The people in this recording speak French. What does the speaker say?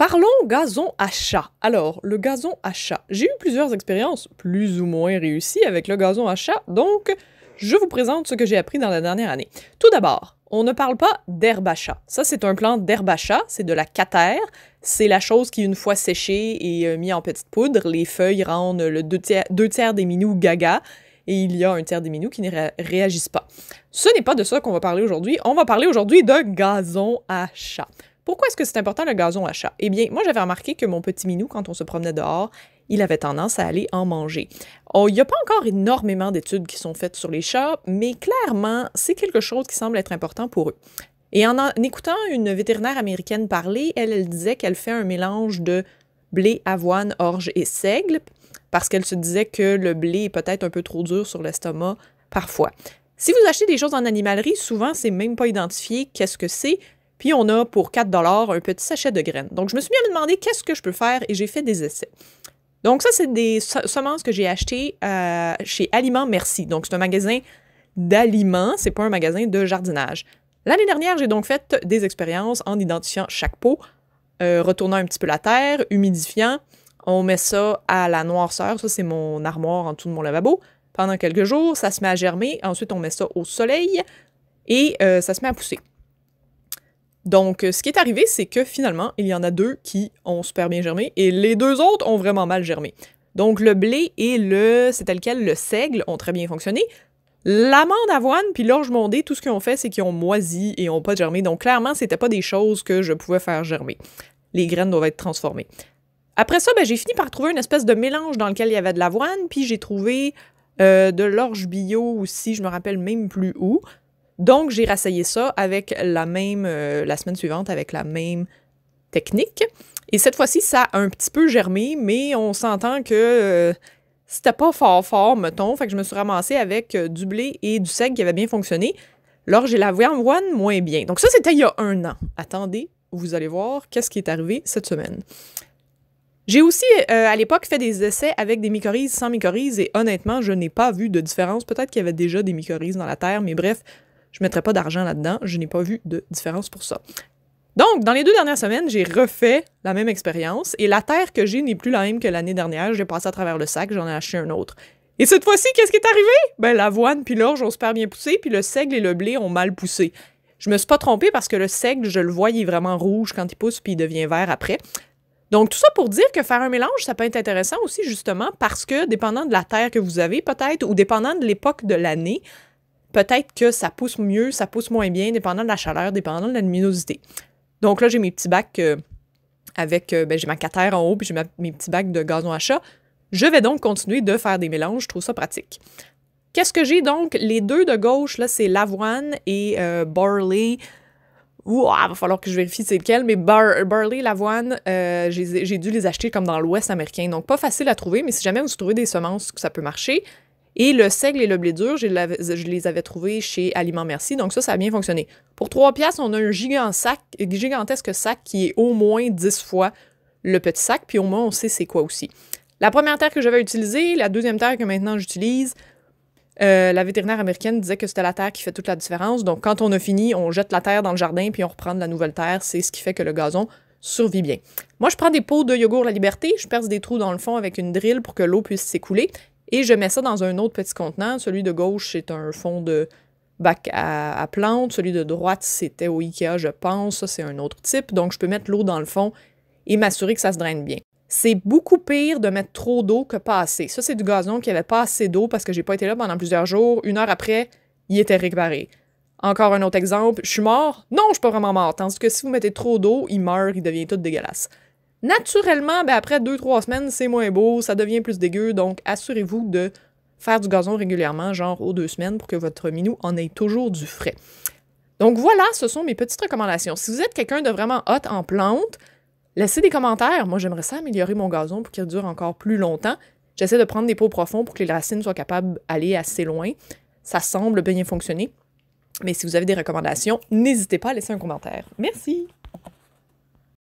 Parlons gazon à chat. Alors, le gazon à chat. J'ai eu plusieurs expériences plus ou moins réussies avec le gazon à chat, donc je vous présente ce que j'ai appris dans la dernière année. Tout d'abord, on ne parle pas d'herbe à chat. Ça, c'est un plant d'herbe à chat, c'est de la catère. C'est la chose qui, une fois séchée et euh, mise en petite poudre, les feuilles rendent le deux tiers, des minous gaga et il y a un tiers des minous qui ne réagissent pas. Ce n'est pas de ça qu'on va parler aujourd'hui. On va parler aujourd'hui de gazon à chat. Pourquoi est-ce que c'est important le gazon à chat? Eh bien, moi, j'avais remarqué que mon petit minou, quand on se promenait dehors, il avait tendance à aller en manger. il n'y a pas encore énormément d'études qui sont faites sur les chats, mais clairement, c'est quelque chose qui semble être important pour eux. Et en, écoutant une vétérinaire américaine parler, elle, elle disait qu'elle fait un mélange de blé, avoine, orge et seigle, parce qu'elle se disait que le blé est peut-être un peu trop dur sur l'estomac parfois. Si vous achetez des choses en animalerie, souvent, c'est même pas identifié qu'est-ce que c'est. Puis on a pour 4 un petit sachet de graines. Donc je me suis bien demandé qu'est-ce que je peux faire et j'ai fait des essais. Donc ça, c'est des semences que j'ai achetées euh, chez Aliments Merci. Donc c'est un magasin d'aliments, c'est pas un magasin de jardinage. L'année dernière, j'ai donc fait des expériences en identifiant chaque pot, euh, retournant un petit peu la terre, humidifiant. On met ça à la noirceur, ça c'est mon armoire en dessous de mon lavabo. Pendant quelques jours, ça se met à germer. Ensuite, on met ça au soleil et euh, ça se met à pousser. Donc, euh, ce qui est arrivé, c'est que finalement, il y en a deux qui ont super bien germé et les deux autres ont vraiment mal germé. Donc, le blé et le, c'est lequel? le seigle ont très bien fonctionné. L'amande avoine puis l'orge mondée, tout ce qu'ils ont fait, c'est qu'ils ont moisi et ont pas germé. Donc, clairement, c'était pas des choses que je pouvais faire germer. Les graines doivent être transformées. Après ça, ben, j'ai fini par trouver une espèce de mélange dans lequel il y avait de l'avoine, puis j'ai trouvé euh, de l'orge bio aussi, je me rappelle même plus où. Donc, j'ai rassayé ça avec la même, euh, la semaine suivante, avec la même technique. Et cette fois-ci, ça a un petit peu germé, mais on s'entend que euh, c'était pas fort fort, mettons. Fait que je me suis ramassée avec euh, du blé et du seigle qui avait bien fonctionné. lors j'ai la one moins bien. Donc ça, c'était il y a un an. Attendez, vous allez voir qu'est-ce qui est arrivé cette semaine. J'ai aussi, à l'époque, fait des essais avec des mycorhizes sans mycorhizes et honnêtement, je n'ai pas vu de différence. Peut-être qu'il y avait déjà des mycorhizes dans la terre, mais bref, je ne mettrais pas d'argent là-dedans. Je n'ai pas vu de différence pour ça. Donc, dans les deux dernières semaines, j'ai refait la même expérience et la terre que j'ai n'est plus la même que l'année dernière. J'ai passé à travers le sac, j'en ai acheté un autre. Et cette fois-ci, qu'est-ce qui est arrivé? Ben, l'avoine puis l'orge ont super bien poussé, puis le seigle et le blé ont mal poussé. Je me suis pas trompé parce que le seigle, je le vois, il est vraiment rouge quand il pousse, puis il devient vert après. Donc, tout ça pour dire que faire un mélange, ça peut être intéressant aussi, justement, parce que dépendant de la terre que vous avez, peut-être, ou dépendant de l'époque de l'année, peut-être que ça pousse mieux, ça pousse moins bien, dépendant de la chaleur, dépendant de la luminosité. Donc là, j'ai mes petits bacs euh, avec, euh, ben, j'ai ma catère en haut, puis j'ai mes petits bacs de gazon à chat. Je vais donc continuer de faire des mélanges, je trouve ça pratique. Qu'est-ce que j'ai donc? Les deux de gauche, là, c'est l'avoine et euh, barley. Ouah, va falloir que je vérifie c'est lequel, mais barley, l'avoine, j'ai dû les acheter comme dans l'ouest américain, donc pas facile à trouver, mais si jamais vous trouvez des semences, ça peut marcher. Et le seigle et le blé dur, je, les avais trouvés chez Aliment Merci. Donc ça, ça a bien fonctionné. Pour 3 pièces, on a un sac, gigantesque sac qui est au moins 10 fois le petit sac. Puis au moins, on sait c'est quoi aussi. La première terre que j'avais utilisée, la deuxième terre que maintenant j'utilise, euh, la vétérinaire américaine disait que c'était la terre qui fait toute la différence. Donc, quand on a fini, on jette la terre dans le jardin puis on reprend de la nouvelle terre. C'est ce qui fait que le gazon survit bien. Moi, je prends des pots de yogourt La Liberté, je perce des trous dans le fond avec une drille pour que l'eau puisse s'écouler et je mets ça dans un autre petit contenant. Celui de gauche, c'est un fond de bac à, plantes. Celui de droite, c'était au Ikea, je pense. Ça, c'est un autre type. Donc, je peux mettre l'eau dans le fond et m'assurer que ça se draine bien. C'est beaucoup pire de mettre trop d'eau que pas assez. Ça, c'est du gazon qui avait pas assez d'eau parce que j'ai pas été là pendant plusieurs jours. Une heure après, il était réparé. Encore un autre exemple, je suis mort? Non, je suis pas vraiment mort. Tandis que si vous mettez trop d'eau, il meurt, il devient tout dégueulasse. Naturellement, ben, après deux, trois semaines, c'est moins beau, ça devient plus dégueu, donc assurez-vous de faire du gazon régulièrement, genre aux deux semaines, pour que votre minou en ait toujours du frais. Donc voilà, ce sont mes petites recommandations. Si vous êtes quelqu'un de vraiment hot en plantes, laissez des commentaires. Moi, j'aimerais ça améliorer mon gazon pour qu'il dure encore plus longtemps. J'essaie de prendre des pots profonds pour que les racines soient capables d'aller assez loin. Ça semble bien fonctionner. Mais si vous avez des recommandations, n'hésitez pas à laisser un commentaire. Merci!